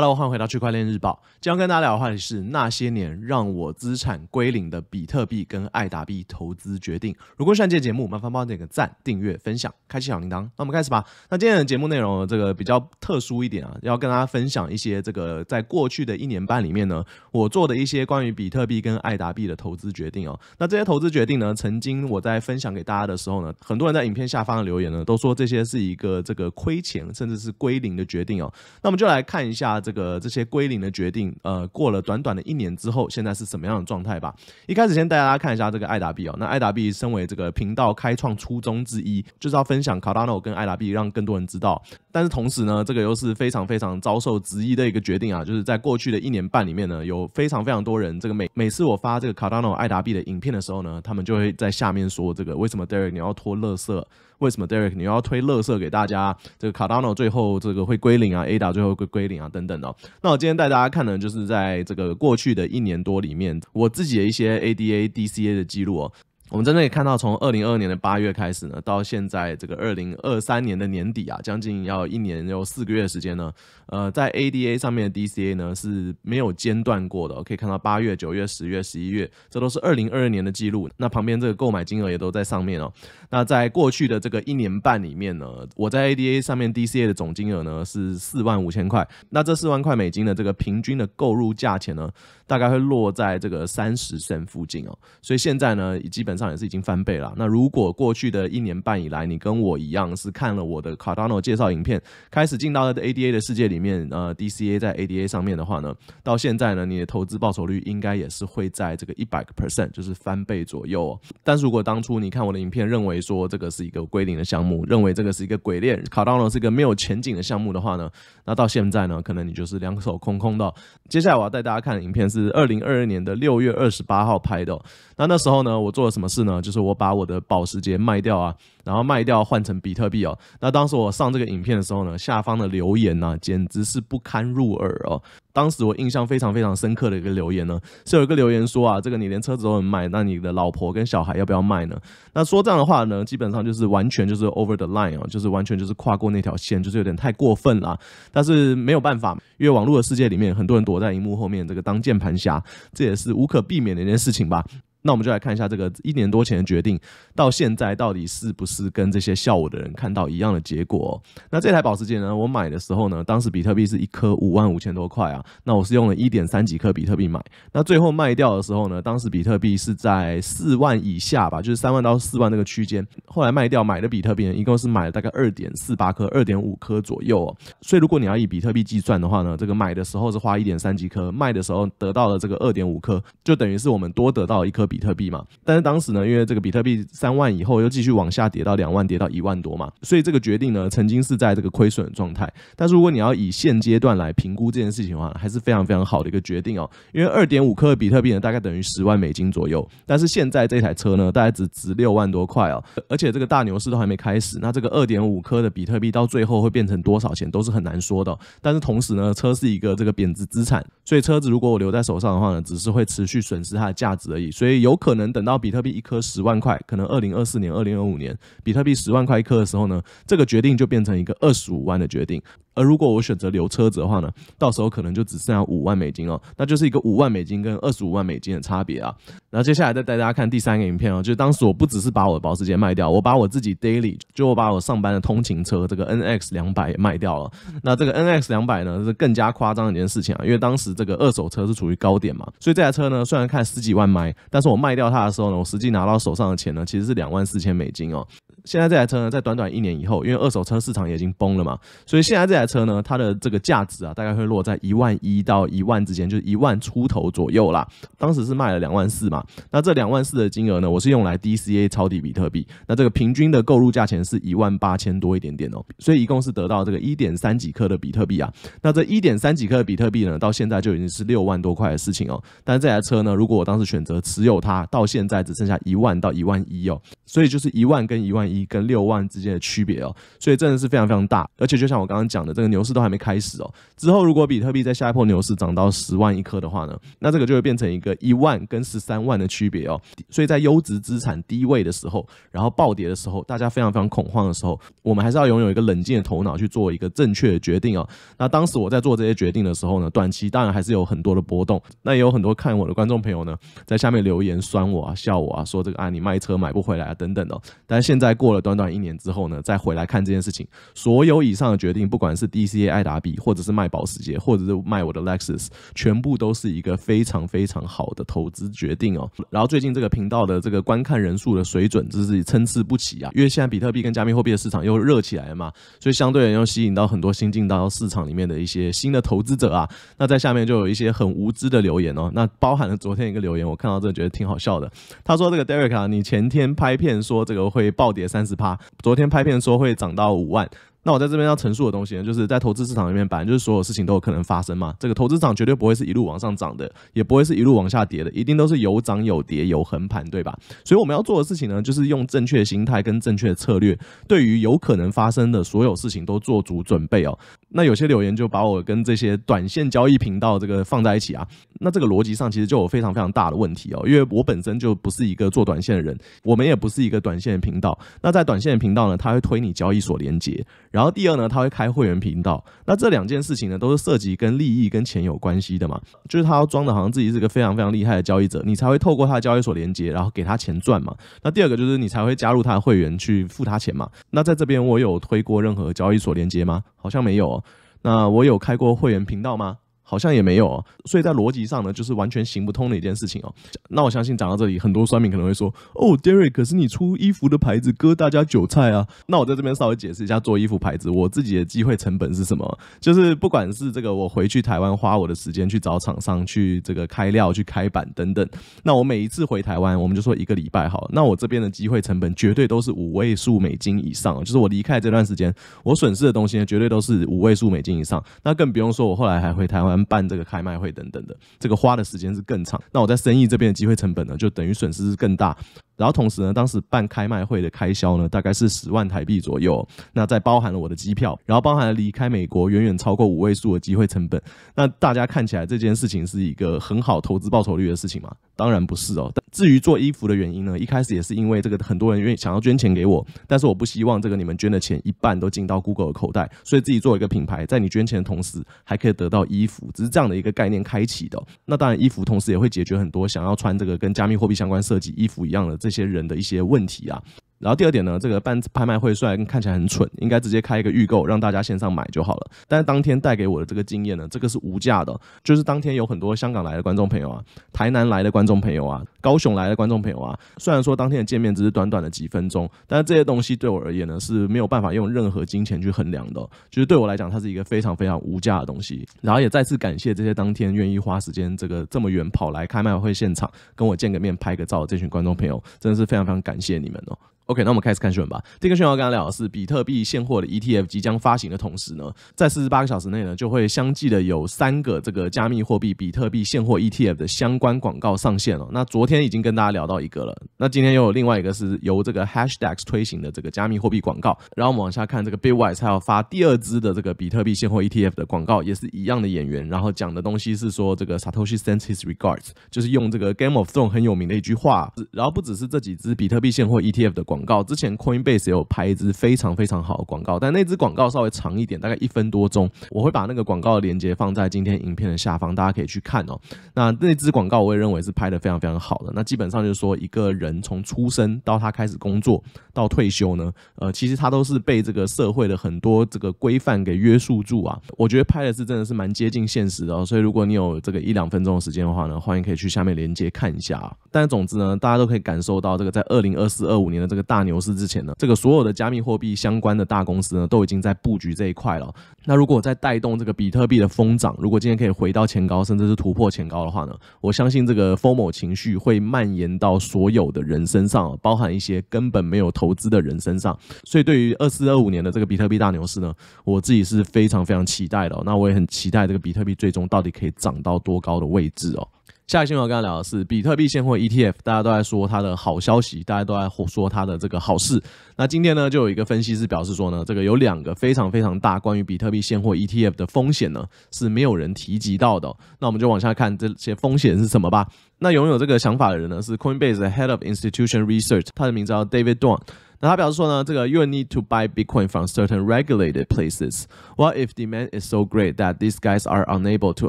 Hello，欢迎回到区块链日报。今天跟大家聊的话题是那些年让我资产归零的比特币跟爱达币投资决定。如果喜欢这节目，麻烦帮我点个赞、订阅、分享、开启小铃铛。那我们开始吧。那今天的节目内容这个比较特殊一点啊，要跟大家分享一些这个在过去的一年半里面呢，我做的一些关于比特币跟爱达币的投资决定哦。那这些投资决定呢，曾经我在分享给大家的时候呢，很多人在影片下方留言呢，都说这些是一个这个亏钱甚至是归零的决定哦。那我们就来看一下。这个这些归零的决定，呃，过了短短的一年之后，现在是什么样的状态吧？一开始先带大家看一下这个爱达币哦，那爱达币身为这个频道开创初衷之一，就是要分享 Cardano 跟爱达币，让更多人知道。但是同时呢，这个又是非常非常遭受质疑的一个决定啊。就是在过去的一年半里面呢，有非常非常多人，这个每每次我发这个 Cardano 爱达币的影片的时候呢，他们就会在下面说这个为什么 Derek 你要拖乐色？为什么 Derek 你要推乐色给大家？这个 Cardano 最后这个会归零啊，Ada 最后归归零啊，等等。那我今天带大家看的，就是在这个过去的一年多里面，我自己的一些 ADA、DCA 的记录。我们真的可以看到，从二零二二年的八月开始呢，到现在这个二零二三年的年底啊，将近要一年又四个月时间呢。呃，在 A D A 上面的 D C A 呢是没有间断过的，可以看到八月、九月、十月、十一月，这都是二零二二年的记录。那旁边这个购买金额也都在上面哦。那在过去的这个一年半里面呢，我在 A D A 上面 D C A 的总金额呢是四万五千块。那这四万块美金的这个平均的购入价钱呢，大概会落在这个三十升附近哦。所以现在呢，已基本。上也是已经翻倍了。那如果过去的一年半以来，你跟我一样是看了我的 Cardano 介绍影片，开始进到的 ADA 的世界里面，呃，DCA 在 ADA 上面的话呢，到现在呢，你的投资报酬率应该也是会在这个一百个 percent，就是翻倍左右。哦。但是如果当初你看我的影片，认为说这个是一个归零的项目，认为这个是一个鬼链，Cardano 是一个没有前景的项目的话呢，那到现在呢，可能你就是两手空空的。接下来我要带大家看的影片是二零二二年的六月二十八号拍的，那那时候呢，我做了什么？是呢，就是我把我的保时捷卖掉啊，然后卖掉换成比特币哦。那当时我上这个影片的时候呢，下方的留言呢，简直是不堪入耳哦。当时我印象非常非常深刻的一个留言呢，是有一个留言说啊，这个你连车子都能卖，那你的老婆跟小孩要不要卖呢？那说这样的话呢，基本上就是完全就是 over the line 哦，就是完全就是跨过那条线，就是有点太过分了。但是没有办法，因为网络的世界里面，很多人躲在荧幕后面这个当键盘侠，这也是无可避免的一件事情吧。那我们就来看一下这个一年多前的决定，到现在到底是不是跟这些笑我的人看到一样的结果？那这台保时捷呢？我买的时候呢，当时比特币是一颗五万五千多块啊。那我是用了一点三几颗比特币买。那最后卖掉的时候呢，当时比特币是在四万以下吧，就是三万到四万那个区间。后来卖掉买的比特币一共是买了大概二点四八颗、二点五颗左右。哦。所以如果你要以比特币计算的话呢，这个买的时候是花一点三几颗，卖的时候得到了这个二点五颗，就等于是我们多得到一颗。比特币嘛，但是当时呢，因为这个比特币三万以后又继续往下跌到两万，跌到一万多嘛，所以这个决定呢，曾经是在这个亏损的状态。但是如果你要以现阶段来评估这件事情的话，还是非常非常好的一个决定哦。因为二点五克比特币呢，大概等于十万美金左右，但是现在这台车呢，大概只值六万多块哦。而且这个大牛市都还没开始，那这个二点五颗的比特币到最后会变成多少钱都是很难说的。但是同时呢，车是一个这个贬值资产，所以车子如果我留在手上的话呢，只是会持续损失它的价值而已。所以。有可能等到比特币一颗十万块，可能二零二四年、二零二五年，比特币十万块一颗的时候呢，这个决定就变成一个二十五万的决定。而如果我选择留车子的话呢，到时候可能就只剩下五万美金哦，那就是一个五万美金跟二十五万美金的差别啊。然后接下来再带大家看第三个影片哦，就是当时我不只是把我的保时捷卖掉，我把我自己 daily，就我把我上班的通勤车这个 NX 两百也卖掉了。那这个 NX 两百呢是更加夸张的一件事情啊，因为当时这个二手车是处于高点嘛，所以这台车呢虽然看十几万卖，但是。我卖掉它的时候呢，我实际拿到手上的钱呢，其实是两万四千美金哦。现在这台车呢，在短短一年以后，因为二手车市场也已经崩了嘛，所以现在这台车呢，它的这个价值啊，大概会落在一万一到一万之间，就是一万出头左右啦。当时是卖了两万四嘛，那这两万四的金额呢，我是用来 DCA 抄底比特币。那这个平均的购入价钱是一万八千多一点点哦，所以一共是得到这个一点三几克的比特币啊。那这一点三几克的比特币呢，到现在就已经是六万多块的事情哦。但是这台车呢，如果我当时选择持有它，到现在只剩下一万到一万一哦，所以就是一万跟一万一。一跟六万之间的区别哦，所以真的是非常非常大，而且就像我刚刚讲的，这个牛市都还没开始哦。之后如果比特币在下一波牛市涨到十万一颗的话呢，那这个就会变成一个一万跟十三万的区别哦。所以在优质资产低位的时候，然后暴跌的时候，大家非常非常恐慌的时候，我们还是要拥有一个冷静的头脑去做一个正确的决定哦。那当时我在做这些决定的时候呢，短期当然还是有很多的波动，那也有很多看我的观众朋友呢在下面留言酸我啊、笑我啊，说这个啊你卖车买不回来啊等等哦。但现在过。过了短短一年之后呢，再回来看这件事情，所有以上的决定，不管是 DCA 爱达币，或者是卖保时捷，或者是卖我的 Lexus，全部都是一个非常非常好的投资决定哦。然后最近这个频道的这个观看人数的水准就是参差不齐啊，因为现在比特币跟加密货币的市场又热起来了嘛，所以相对的又吸引到很多新进到市场里面的一些新的投资者啊。那在下面就有一些很无知的留言哦，那包含了昨天一个留言，我看到真的觉得挺好笑的。他说：“这个 Derek 啊，你前天拍片说这个会暴跌。”三十趴，昨天拍片说会涨到五万。那我在这边要陈述的东西呢，就是在投资市场里面，本来就是所有事情都有可能发生嘛。这个投资涨绝对不会是一路往上涨的，也不会是一路往下跌的，一定都是有涨有跌有横盘，对吧？所以我们要做的事情呢，就是用正确的心态跟正确的策略，对于有可能发生的所有事情都做足准备哦。那有些留言就把我跟这些短线交易频道这个放在一起啊，那这个逻辑上其实就有非常非常大的问题哦，因为我本身就不是一个做短线的人，我们也不是一个短线的频道。那在短线的频道呢，他会推你交易所连接，然后第二呢，他会开会员频道。那这两件事情呢，都是涉及跟利益跟钱有关系的嘛，就是他要装的好像自己是个非常非常厉害的交易者，你才会透过他的交易所连接，然后给他钱赚嘛。那第二个就是你才会加入他的会员去付他钱嘛。那在这边我有推过任何交易所连接吗？好像没有。那我有开过会员频道吗？好像也没有哦，所以在逻辑上呢，就是完全行不通的一件事情哦。那我相信讲到这里，很多酸民可能会说：“哦，Derry，可是你出衣服的牌子割大家韭菜啊。”那我在这边稍微解释一下，做衣服牌子我自己的机会成本是什么？就是不管是这个我回去台湾花我的时间去找厂商去这个开料、去开板等等，那我每一次回台湾，我们就说一个礼拜好，那我这边的机会成本绝对都是五位数美金以上，就是我离开这段时间我损失的东西呢，绝对都是五位数美金以上。那更不用说我后来还回台湾。办这个开卖会等等的，这个花的时间是更长，那我在生意这边的机会成本呢，就等于损失是更大。然后同时呢，当时办开卖会的开销呢，大概是十万台币左右。那在包含了我的机票，然后包含了离开美国远远超过五位数的机会成本。那大家看起来这件事情是一个很好投资报酬率的事情嘛？当然不是哦。至于做衣服的原因呢，一开始也是因为这个很多人愿意想要捐钱给我，但是我不希望这个你们捐的钱一半都进到 Google 的口袋，所以自己做一个品牌，在你捐钱的同时还可以得到衣服，只是这样的一个概念开启的。那当然，衣服同时也会解决很多想要穿这个跟加密货币相关设计衣服一样的这。这些人的一些问题啊。然后第二点呢，这个办拍卖会虽然看起来很蠢，应该直接开一个预购，让大家线上买就好了。但是当天带给我的这个经验呢，这个是无价的。就是当天有很多香港来的观众朋友啊，台南来的观众朋友啊，高雄来的观众朋友啊。虽然说当天的见面只是短短的几分钟，但是这些东西对我而言呢，是没有办法用任何金钱去衡量的。就是对我来讲，它是一个非常非常无价的东西。然后也再次感谢这些当天愿意花时间这个这么远跑来开卖会现场跟我见个面拍个照的这群观众朋友，真的是非常非常感谢你们哦。OK，那我们开始看新闻吧。第一个讯号刚刚聊的是比特币现货的 ETF 即将发行的同时呢，在四十八个小时内呢，就会相继的有三个这个加密货币比特币现货 ETF 的相关广告上线了。那昨天已经跟大家聊到一个了，那今天又有另外一个是由这个 Hashdex 推行的这个加密货币广告。然后我们往下看，这个 b Bivise，才要发第二支的这个比特币现货 ETF 的广告，也是一样的演员，然后讲的东西是说这个 Satoshi sends his regards，就是用这个 Game of Thrones 很有名的一句话。然后不只是这几支比特币现货 ETF 的广广告之前，Coinbase 也有拍一支非常非常好的广告，但那支广告稍微长一点，大概一分多钟。我会把那个广告的链接放在今天影片的下方，大家可以去看哦。那那支广告我也认为是拍的非常非常好的。那基本上就是说，一个人从出生到他开始工作到退休呢，呃，其实他都是被这个社会的很多这个规范给约束住啊。我觉得拍的是真的是蛮接近现实的。哦。所以如果你有这个一两分钟的时间的话呢，欢迎可以去下面链接看一下啊。但总之呢，大家都可以感受到这个在二零二四二五年的这个。大牛市之前呢，这个所有的加密货币相关的大公司呢，都已经在布局这一块了。那如果在带动这个比特币的疯涨，如果今天可以回到前高，甚至是突破前高的话呢，我相信这个疯 o 情绪会蔓延到所有的人身上，包含一些根本没有投资的人身上。所以对于二四二五年的这个比特币大牛市呢，我自己是非常非常期待的。那我也很期待这个比特币最终到底可以涨到多高的位置哦。下一期我跟刚刚聊的是比特币现货 ETF，大家都在说它的好消息，大家都在说它的这个好事。那今天呢，就有一个分析师表示说呢，这个有两个非常非常大关于比特币现货 ETF 的风险呢，是没有人提及到的。那我们就往下看这些风险是什么吧。那拥有这个想法的人呢，是 Coinbase 的 Head of Institution Research，他的名字叫 David Dawn。那他表示说呢，这个 y o u need to buy Bitcoin from certain regulated places. What if demand is so great that these guys are unable to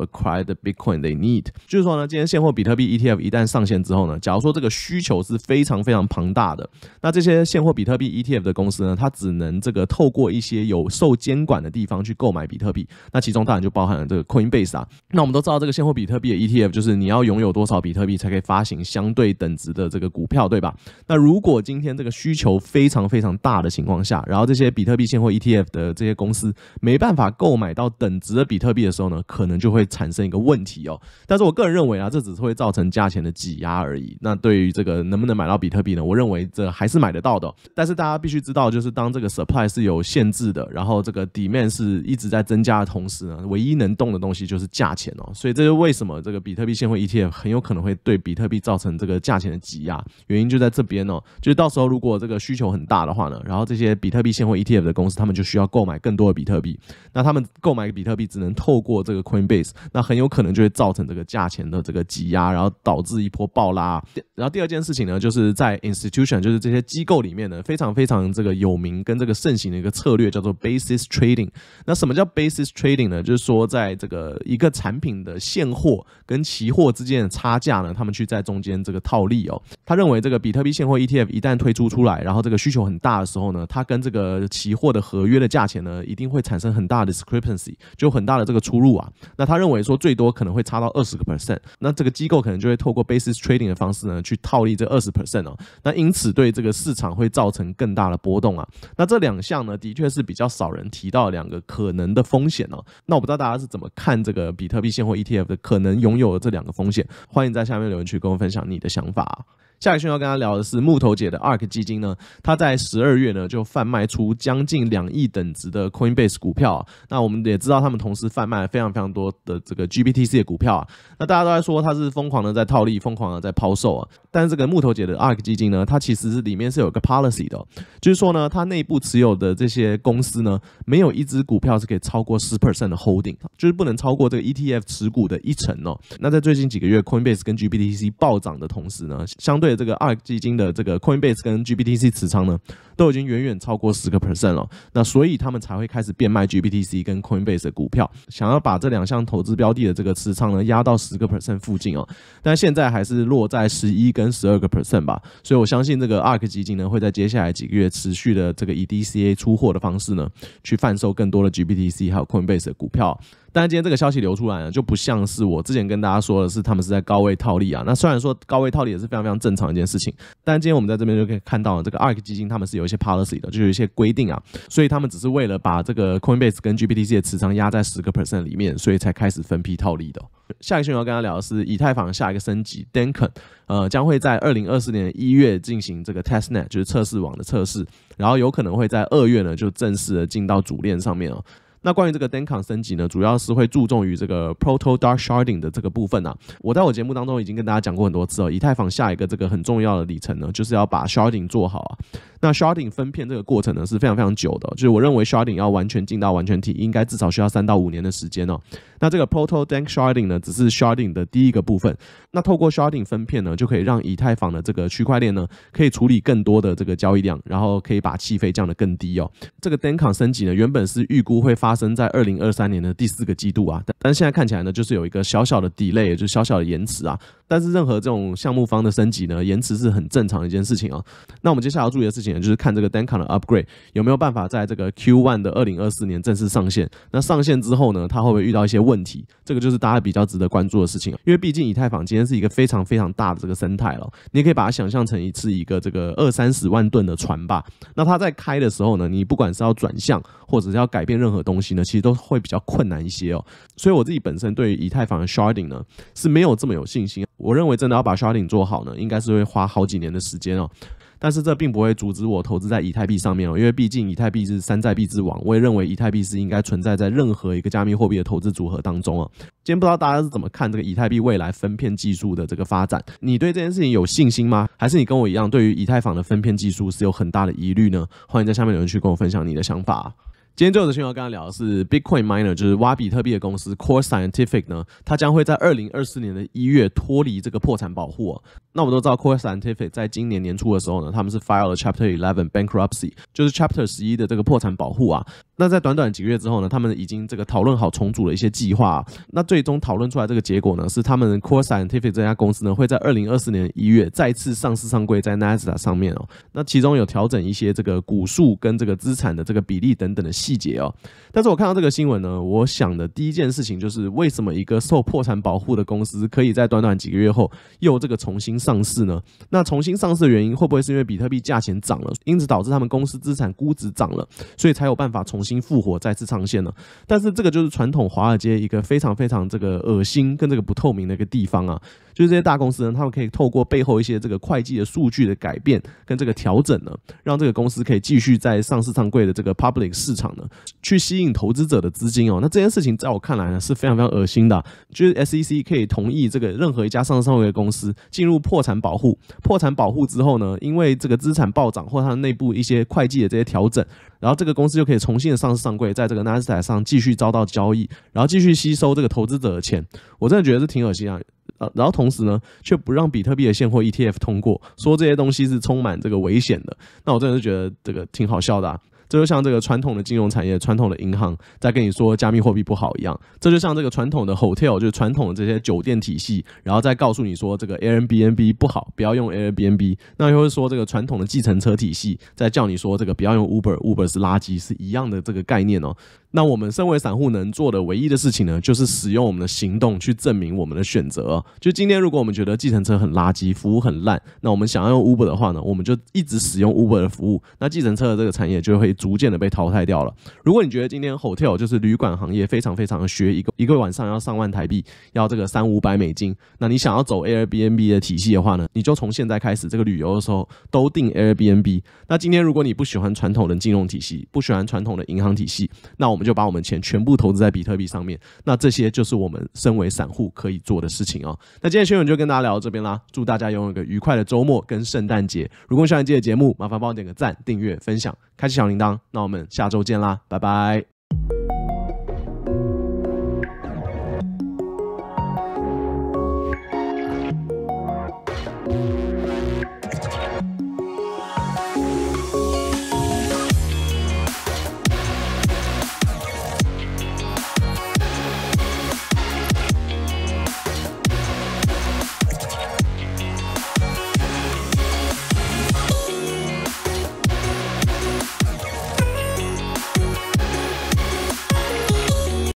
acquire the Bitcoin they need？就是说呢，今天现货比特币 ETF 一旦上线之后呢，假如说这个需求是非常非常庞大的，那这些现货比特币 ETF 的公司呢，它只能这个透过一些有受监管的地方去购买比特币。那其中当然就包含了这个 Coinbase 啊。那我们都知道，这个现货比特币的 ETF 就是你要拥有多少比特币才可以发行相对等值的这个股票，对吧？那如果今天这个需求非非常非常大的情况下，然后这些比特币现货 ETF 的这些公司没办法购买到等值的比特币的时候呢，可能就会产生一个问题哦。但是我个人认为啊，这只是会造成价钱的挤压而已。那对于这个能不能买到比特币呢？我认为这还是买得到的。但是大家必须知道，就是当这个 supply 是有限制的，然后这个 demand 是一直在增加的同时呢，唯一能动的东西就是价钱哦。所以这就为什么这个比特币现货 ETF 很有可能会对比特币造成这个价钱的挤压，原因就在这边哦。就是到时候如果这个需求很大的话呢，然后这些比特币现货 ETF 的公司，他们就需要购买更多的比特币。那他们购买比特币只能透过这个 Coinbase，那很有可能就会造成这个价钱的这个挤压，然后导致一波暴拉。然后第二件事情呢，就是在 institution，就是这些机构里面呢，非常非常这个有名跟这个盛行的一个策略叫做 basis trading。那什么叫 basis trading 呢？就是说在这个一个产品的现货跟期货之间的差价呢，他们去在中间这个套利哦。他认为这个比特币现货 ETF 一旦推出出来，然后这个需求很大的时候呢，它跟这个期货的合约的价钱呢，一定会产生很大的 discrepancy，就很大的这个出入啊。那他认为说最多可能会差到二十个 percent，那这个机构可能就会透过 basis trading 的方式呢，去套利这二十 percent 哦。那因此对这个市场会造成更大的波动啊。那这两项呢，的确是比较少人提到两个可能的风险哦。那我不知道大家是怎么看这个比特币现货 ETF 的可能拥有的这两个风险？欢迎在下面留言区跟我分享你的想法。下一个讯要跟他聊的是木头姐的 ARK 基金呢，它在十二月呢就贩卖出将近两亿等值的 Coinbase 股票，那我们也知道他们同时贩卖了非常非常多的这个 GPTC 的股票啊，那大家都在说他是疯狂的在套利，疯狂的在抛售啊，但是这个木头姐的 ARK 基金呢，它其实是里面是有个 policy 的，就是说呢，它内部持有的这些公司呢，没有一只股票是可以超过十 percent 的 holding，就是不能超过这个 ETF 持股的一成哦。那在最近几个月 Coinbase 跟 GPTC 暴涨的同时呢，相对这个 ARK 基金的这个 Coinbase 跟 g b t c 持仓呢，都已经远远超过十个 percent 了。那所以他们才会开始变卖 g b t c 跟 Coinbase 的股票，想要把这两项投资标的的这个持仓呢压到十个 percent 附近哦。但现在还是落在十一跟十二个 percent 吧。所以我相信这个 ARK 基金呢，会在接下来几个月持续的这个 EDCA 出货的方式呢，去贩售更多的 g b t c 还有 Coinbase 的股票。但今天这个消息流出来了，就不像是我之前跟大家说的是他们是在高位套利啊。那虽然说高位套利也是非常非常正常一件事情，但今天我们在这边就可以看到，这个 ARK 基金他们是有一些 policy 的，就有一些规定啊，所以他们只是为了把这个 Coinbase 跟 GPTC 的持仓压在十个 percent 里面，所以才开始分批套利的。下一个新闻要跟大家聊的是以太坊下一个升级 d a n k e n 呃，将会在二零二四年一月进行这个 testnet，就是测试网的测试，然后有可能会在二月呢就正式的进到主链上面哦。那关于这个 Dankon 升级呢，主要是会注重于这个 Proto Dark Sharding 的这个部分啊。我在我节目当中已经跟大家讲过很多次哦，以太坊下一个这个很重要的里程呢，就是要把 Sharding 做好啊。那 Sharding 分片这个过程呢是非常非常久的，就是我认为 Sharding 要完全进到完全体，应该至少需要三到五年的时间哦。那这个 Proto Dank Sharding 呢，只是 Sharding 的第一个部分。那透过 Sharding 分片呢，就可以让以太坊的这个区块链呢，可以处理更多的这个交易量，然后可以把气费降得更低哦。这个 Dankon 升级呢，原本是预估会发发生在二零二三年的第四个季度啊，但但现在看起来呢，就是有一个小小的 delay，就小小的延迟啊。但是任何这种项目方的升级呢，延迟是很正常的一件事情啊。那我们接下来要注意的事情，就是看这个 d n k 卡的 upgrade 有没有办法在这个 Q one 的二零二四年正式上线。那上线之后呢，它会不会遇到一些问题？这个就是大家比较值得关注的事情啊。因为毕竟以太坊今天是一个非常非常大的这个生态了，你也可以把它想象成一次一个这个二三十万吨的船吧。那它在开的时候呢，你不管是要转向或者是要改变任何东东西呢，其实都会比较困难一些哦。所以我自己本身对于以太坊的 sharding 呢是没有这么有信心。我认为真的要把 sharding 做好呢，应该是会花好几年的时间哦。但是这并不会阻止我投资在以太币上面哦，因为毕竟以太币是山寨币之王。我也认为以太币是应该存在在任何一个加密货币的投资组合当中哦。今天不知道大家是怎么看这个以太币未来分片技术的这个发展？你对这件事情有信心吗？还是你跟我一样，对于以太坊的分片技术是有很大的疑虑呢？欢迎在下面留言区跟我分享你的想法。今天最后的讯号，刚刚聊的是 Bitcoin Miner，就是挖比特币的公司 Core Scientific 呢，它将会在二零二四年的一月脱离这个破产保护。那我们都知道，Core Scientific 在今年年初的时候呢，他们是 Filed Chapter Eleven Bankruptcy，就是 Chapter 十一的这个破产保护啊。那在短短几个月之后呢，他们已经这个讨论好重组的一些计划。那最终讨论出来这个结果呢，是他们 Core Scientific 这家公司呢，会在二零二四年一月再次上市上柜在 Nasdaq 上面哦。那其中有调整一些这个股数跟这个资产的这个比例等等的细节哦。但是我看到这个新闻呢，我想的第一件事情就是，为什么一个受破产保护的公司可以在短短几个月后又这个重新上市呢？那重新上市的原因会不会是因为比特币价钱涨了，因此导致他们公司资产估值涨了，所以才有办法重新复活、再次上线呢？但是这个就是传统华尔街一个非常非常这个恶心跟这个不透明的一个地方啊。就是这些大公司呢，他们可以透过背后一些这个会计的数据的改变跟这个调整呢，让这个公司可以继续在上市上柜的这个 public 市场呢，去吸引投资者的资金哦。那这件事情在我看来呢是非常非常恶心的。就是 SEC 可以同意这个任何一家上市上柜的公司进入破产保护，破产保护之后呢，因为这个资产暴涨或它内部一些会计的这些调整，然后这个公司就可以重新的上市上柜，在这个纳斯达上继续遭到交易，然后继续吸收这个投资者的钱。我真的觉得是挺恶心啊。呃，然后同时呢，却不让比特币的现货 ETF 通过，说这些东西是充满这个危险的。那我真的是觉得这个挺好笑的啊！这就像这个传统的金融产业、传统的银行在跟你说加密货币不好一样，这就像这个传统的 hotel，就是传统的这些酒店体系，然后再告诉你说这个 Airbnb 不好，不要用 Airbnb。那又会说这个传统的计程车体系在叫你说这个不要用 Uber，Uber 是垃圾，是一样的这个概念哦。那我们身为散户能做的唯一的事情呢，就是使用我们的行动去证明我们的选择。就今天，如果我们觉得计程车很垃圾，服务很烂，那我们想要用 Uber 的话呢，我们就一直使用 Uber 的服务。那计程车的这个产业就会逐渐的被淘汰掉了。如果你觉得今天 hotel 就是旅馆行业非常非常的削，一个一个晚上要上万台币，要这个三五百美金，那你想要走 Airbnb 的体系的话呢，你就从现在开始这个旅游的时候都订 Airbnb。那今天如果你不喜欢传统的金融体系，不喜欢传统的银行体系，那我。我们就把我们钱全部投资在比特币上面，那这些就是我们身为散户可以做的事情哦。那今天修永就跟大家聊到这边啦，祝大家拥有一个愉快的周末跟圣诞节。如果喜欢今天的节目，麻烦帮我点个赞、订阅、分享、开启小铃铛。那我们下周见啦，拜拜。